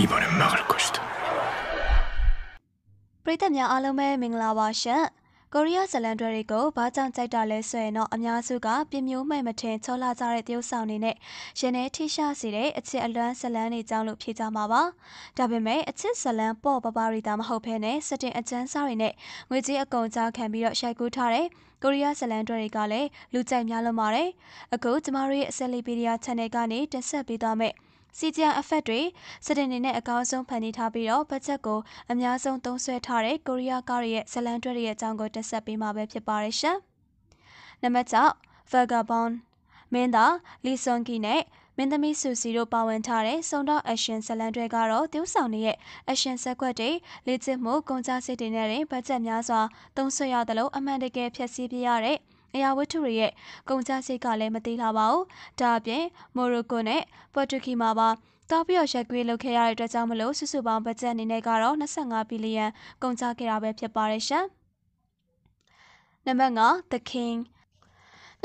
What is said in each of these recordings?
이번엔막을것이 다. ပရိသတ်များအားလုံးပဲမင်္ဂလာပါရှင်။ကိုရီးယားဇလန်တွဲတွေကိုဘာကြောင့်ကြိုက်တာလဲဆိုရင်တော့အများစုကပြမျိုးမှန်မထင်ချောလာကြတဲ့တရုပ်ဆောင်တွေနဲ့ရင်ထဲထိရှာစေတဲ့အချစ်အလွမ်းဇလန်တွေကြောင့်လို့ဖြေကြမှာပါ။ဒါပေမဲ့အချစ်ဇလန်ပေါ့ပပရီတာမဟုတ်ဘဲနဲ့စတင်အကျန်းစားတွေနဲ့ငွေကြေးအကုန်ကြားခံပြီးတော့ရိုက်ကူးထားတဲ့ကိုရီးယားဇလန်တွဲတွေကလည်းလူကြိုက်များလွန်ပါတယ်။အခုကျမတို့ရဲ့အဆယ်လီပီဒီယာ channel ကနေတင်ဆက်ပေးသွားမယ်။စီဂျန်အဖက်တွေစတင်နေနဲ့အကောင်းဆုံးဖန်တီးထားပြီးတော့ဘတ်ဂျက်ကို အများဆုံးသုံးစွဲထားတဲ့ကိုရီးယားကားရဲ့ဇလန်တွဲတွေရဲ့အကြောင်းကိုတင်ဆက်ပေးမှာပဲဖြစ်ပါရရှင်။နံပါတ်6 Vagabond မင်းသားလီဆွန်ကီနဲ့မင်းသမီးဆူစီတို့ပါဝင်ထားတဲ့စုံတော့အရှင်ဇလန်တွဲကတော့တူးဆောင်နေရဲ့အရှင်ဆက်ကွက်တွေလေ့ကျင့်မှုကုန်ကျစရိတ်တွေနဲ့ဘတ်ဂျက်များစွာသုံးစွဲရသလိုအမှန်တကယ်ဖြည့်ဆည်းပြရတဲ့အရာဝတ္ထုတွေရဲ့ကုန်ကျစရိတ်ကလည်းမသေးလာပါဘူး။ဒါအပြင်မိုရိုကိုနဲ့ပေါ်တူဂီမှာပါတော်ပြီးရက်ကွေးလုပ်ခဲ့ရတဲ့အတွက်ကြောင့်မလို့စုစုပေါင်းဘတ်ဂျက်အနေနဲ့ကတော့25ဘီလီယံကုန်ကျခဲ့တာပဲဖြစ်ပါရဲ့ရှင်။နံပါတ်9 The King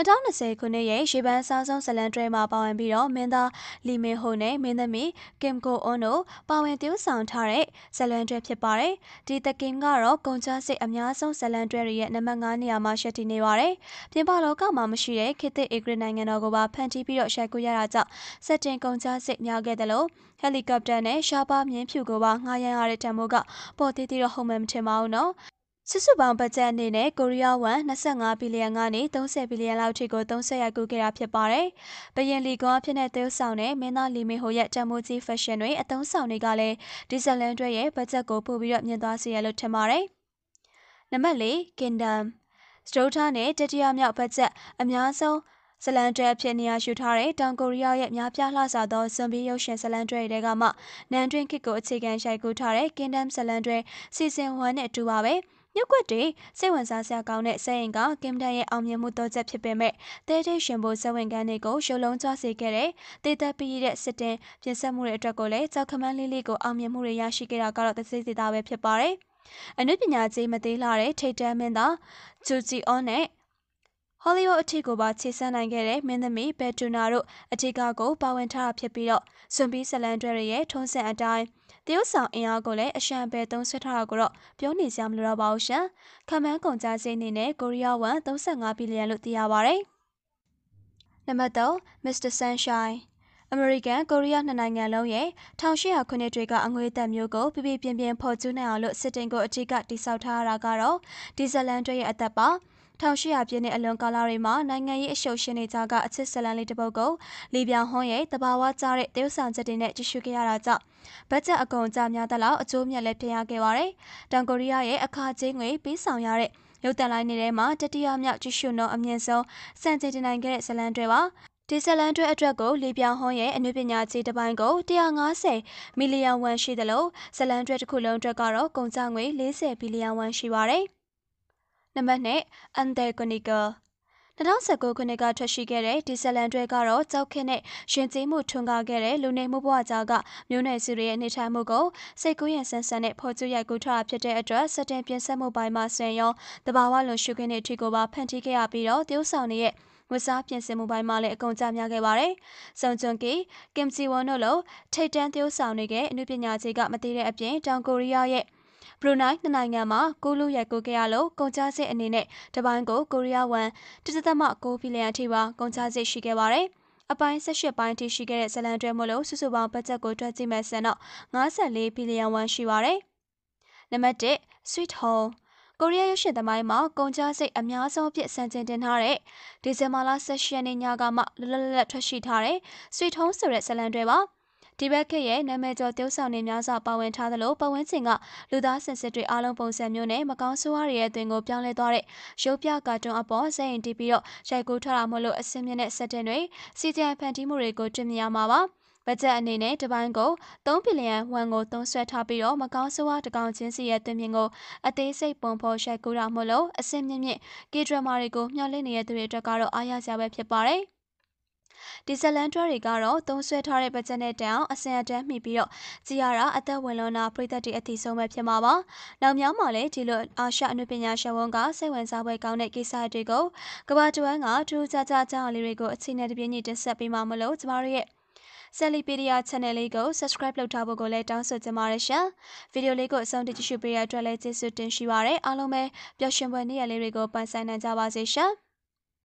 2020ခုနှစ်ရဲ့ရေပန်းစားဆုံးဇလန်တွဲမှာပါဝင်ပြီးတော့မင်းသားလီမင်ဟိုနဲ့မင်းသမီးကင်ကိုအွန်တို့ပါဝင်တူးဆောင်ထားတဲ့ဇလန်တွဲဖြစ်ပါတယ်။ဒီတကင်ကတော့ကုန်ချစစ်အများဆုံးဇလန်တွဲရဲ့နံပါတ်9နေရာမှာရှက်တည်နေပါတယ်။ပြင်ပလောကမှာမရှိတဲ့ခေတ်သစ်အေဂရစ်နိုင်ငံတော်ကိုပါဖန်တီးပြီးတော့ရှက်ကူရတာကြောင့်စက်တင်ကုန်ချစစ်များခဲ့တယ်လို့ဟယ်လီကော်ပတာနဲ့ရှားပါမြင်းဖြူကိုပါငှားရမ်းရတဲ့တံမိုးကပေါ်သေးသေးတော့ဟုံမှန်မထင်ပါဘူးနော်။စုစုပေါင်းဘတ်ဂျက်အနေနဲ့ကိုရီးယားဝမ်25ဘီလီယံကနေ30ဘီလီယံလောက်ထိကိုသုံးဆွဲရကူခဲ့တာဖြစ်ပါတယ်။ဘယင်လီကောအဖြစ်နဲ့သရုပ်ဆောင်တဲ့မင်းသားလီမင်ဟိုရဲ့တမ်မိုဂျီဖက်ရှင်တွေအသုံးဆောင်တွေကလည်းဒီဇလန်တွေရဲ့ဘတ်ဂျက်ကိုပို့ပြီးတော့မြင့်သွားစေရလို့ထင်ပါတယ်။နံပါတ်၄ Kingdom စတုထာနဲ့တတိယမြောက်ဘတ်ဂျက်အများဆုံးဇလန်တွဲအဖြစ်နေရာယူထားတဲ့တောင်ကိုရီးယားရဲ့များပြားလှဆသောဇွန်ဘီရုပ်ရှင်ဇလန်တွဲတွေကမှနန်တွင်ခစ်ကိုအခြေခံရိုက်ကူးထားတဲ့ Kingdom ဇလန်တွဲ Season 1နဲ့အတူပါပဲ။ရက်ွက်တွေစိတ်ဝင်စားစရာကောင်းတဲ့စက်ရင်ကကင်မတာရဲ့အောင်မြင်မှုတော့ချက်ဖြစ်ပေမဲ့တဲတဲရှင်ဖို့စက်ဝင်ကန်းတွေကိုရုပ်လုံးကြွစေခဲ့တဲ့တေသက်ပီးတဲ့စစ်တင်ပြင်ဆက်မှုတွေအတွက်ကိုလည်းကြောက်ခမန်းလေးလေးကိုအောင်မြင်မှုတွေရရှိခဲ့တာကတော့သစိစေတာပဲဖြစ်ပါတယ်။အနုပညာကြီးမသေးလာတဲ့ထိတ်တန်းမင်းသားဂျူဂျီအောနဲ့ဟောလိဝုဒ်အထက်ကိုပါခြေဆန်းနိုင်ခဲ့တဲ့မင်းသမီးဘက်တူနာတို့အထက်ကကိုပါဝင်ထားတာဖြစ်ပြီးတော့ဆွန်ပီးဇလန်တွဲရဲ့ထုံးစံအတိုင်းတရုတ်ဆောင်အင်အားကိုလည်းအရှံပဲသုံးဆွဲထားတာကိုတော့ပြောနေစရာမလိုတော့ပါဘူးရှင်။ခမန်းကုန်ကြစင်းနေနဲ့ကိုရီးယားဝမ်35ဘီလီယံလို့သိရပါဗျ။နံပါတ်3 Mr. Sunshine အမေရိကန်ကိုရီးယားနှစ်နိုင်ငံလုံးရဲ့1800ခုနှစ်တွေကအငွေသက်မျိုးကိုပြပြပြင်းပြင်းဖော်ကျူးနိုင်အောင်လို့စစ်တင်ကိုအထူးကတိစောက်ထားတာကတော့ဒီဇလန်တွေရဲ့အသက်ပါ1800ပြည့်နှစ်အလွန်ကာလတွေမှာနိုင်ငံရေးအရှုပ်ရှင်တွေကြားကအချစ်ဇလန်လေးတစ်ပုဒ်ကိုလီဗျာဟွန်ရဲ့တဘာဝကြားတဲ့တရုတ်ဆောင်ချက်တွေနဲ့ကြည့်ရှုခဲ့ရတာကြောင့်ဘတ်ဂျက်အကုန်ကျများသလောက်အကျိုးမြတ်လည်းဖြစ်ရခဲ့ပါတယ်။တောင်ကိုရီးယားရဲ့အခကြေးငွေပေးဆောင်ရတဲ့ရုပ်သံလိုင်းတွေထဲမှာတတိယမြောက်ကြည့်ရှုနှုန်းအမြင့်ဆုံးစံချိန်တင်နိုင်ခဲ့တဲ့ဇလန်တွေပါ။ဒီဇလန်တွေအတွက်ကိုလေပြောင်ဟွန်းရဲ့အနုပညာကြီးတစ်ပိုင်းကို150မီလီယံဝမ်ရှိသလိုဇလန်တွေတစ်ခုလုံးအတွက်ကတော့ကုန်ကျငွေ40ဘီလီယံဝမ်ရှိပါတယ်။နံပါတ်2 Underconical 2019ခုနှစ်ကထွက်ရှိခဲ့တဲ့ဒီဇလန်တွဲကတော့ကြောက်ခင်းနဲ့ရင်ကျေးမှုထွန်းကားခဲ့တဲ့လူနေမှုဘဝကြားကမျိုးနွယ်စုတွေရဲ့နေထိုင်မှုကိုစိတ်ကူးရင်ဆန်းဆန်းနဲ့ဖော်ကျူးရိုက်ကူးထားဖြစ်တဲ့အတွက်စတင်ပြင်ဆက်မှုပိုင်းမှာဆင်ရောတဘာဝလွန်ရှုခင်းတဲ့အထိကိုပါဖန်တီးခဲ့ရပြီးတော့တရုတ်ဆောင်တွေရဲ့ဝစားပြင်ဆင်မှုပိုင်းမှာလည်းအကုန်ကြများခဲ့ပါတယ်။စုံကျွန်ကီကင်ဂျီဝွန်တို့လိုထိတ်တန့်တရုတ်ဆောင်တွေကလူပညာကြီးကမသေးတဲ့အပြင်တောင်ကိုရီးယားရဲ့ဘရူနိုင်းနှစ်နိုင်ငံမှာကိုလူရိုက်ကိုခဲ့ရလို့ကုန်ကျစရိတ်အနေနဲ့တပိုင်းကိုကိုရီးယားဝမ်1.9ဘီလီယံအထိပါကုန်ကျစရိတ်ရှိခဲ့ပါတယ်။အပိုင်း18ပိုင်းအထိရှိခဲ့တဲ့ဇလန်တွဲမို့လို့စုစုပေါင်းဘတ်ဂျက်ကိုတွက်ကြည့်မယ်ဆိုတော့54ဘီလီယံဝမ်ရှိပါတယ်။နံပါတ်1 Sweet Home ကိုရီးယားရုပ်ရှင်သမိုင်းမှာကုန်ကျစရိတ်အများဆုံးအဖြစ်စံတင်တင်ထားတဲ့ဒီဇင်ဘာလ18ရက်နေ့ညကမှလွတ်လပ်လပ်ထွက်ရှိထားတဲ့ Sweet Home ဆိုတဲ့ဇာတ်လမ်းတွေပါ။တိဘက်ခေတ်ရဲ့နာမည်ကျော်တိုးဆောင်တွေများစွာပါဝင်ထားသလိုပတ်ဝန်းကျင်ကလူသားဆင်စစ်တွေအားလုံးပုံစံမျိုးနဲ့မကောင်းဆိုးဝါးတွေရဲ့အသွင်ကိုပြောင်းလဲသွားတဲ့ရုပ်ပြကာတွန်းအပေါ်စိတ်ရင်တီးပြီးတော့ရိုက်ကူးထားတာမို့လို့အစင်းမြင့်တဲ့စက်တင်တွေစီတန်ဖန်တီးမှုတွေကိုတွေ့မြင်ရမှာပါဘတ်ဂျက်အနေနဲ့တပိုင်းကို3ဘီလီယံဝမ်ကိုသုံးဆွဲထားပြီးတော့မကောင်းဆိုးဝါးတကောင်ချင်းစီရဲ့တွင်မြင်ကိုအသေးစိတ်ပုံဖော်ရိုက်ကူးတာမို့လို့အစင်းမြင့်မြင့်ကေဒရမာတွေကိုမျှော်လင့်နေတဲ့သူတွေအတွက်ကတော့အားရစရာပဲဖြစ်ပါတယ်။ဒီဇလန်တွဲတွေကတော့သုံးဆွဲထားတဲ့ဘတ်ဂျက်နဲ့တောင်အစင်အတန်းမှီပြီးတော့ကြည်ရတာအသက်ဝင်လွန်တာပြည်သက်တွေအထီးဆုံးပဲဖြစ်မှာပါ။နောက်မြောင်းမှာလည်းဒီလိုအာရှအနုပညာရှင်ဝန်ကစိတ်ဝင်စားပွဲကောင်းတဲ့ကိစ္စတွေကိုကဘာတဝမ်းကထူးခြားခြားကြောင်းလေးတွေကိုအချိန်နဲ့တပြေးညီတင်ဆက်ပေးမှာမလို့ကျမတို့ရဲ့ Celipedia Channel လေးကို Subscribe လုပ်ထားဖို့ကိုလည်းတောင်းဆိုချင်ပါတယ်ရှင်။ဗီဒီယိုလေးကိုအဆုံးထိကြည့်ရှုပေးရတဲ့အတွက်လည်းကျေးဇူးတင်ရှိပါတယ်။အားလုံးပဲပျော်ရွှင်ပွဲနေ့ရက်လေးတွေကိုပန်ဆိုင်နိုင်ကြပါစေရှင်။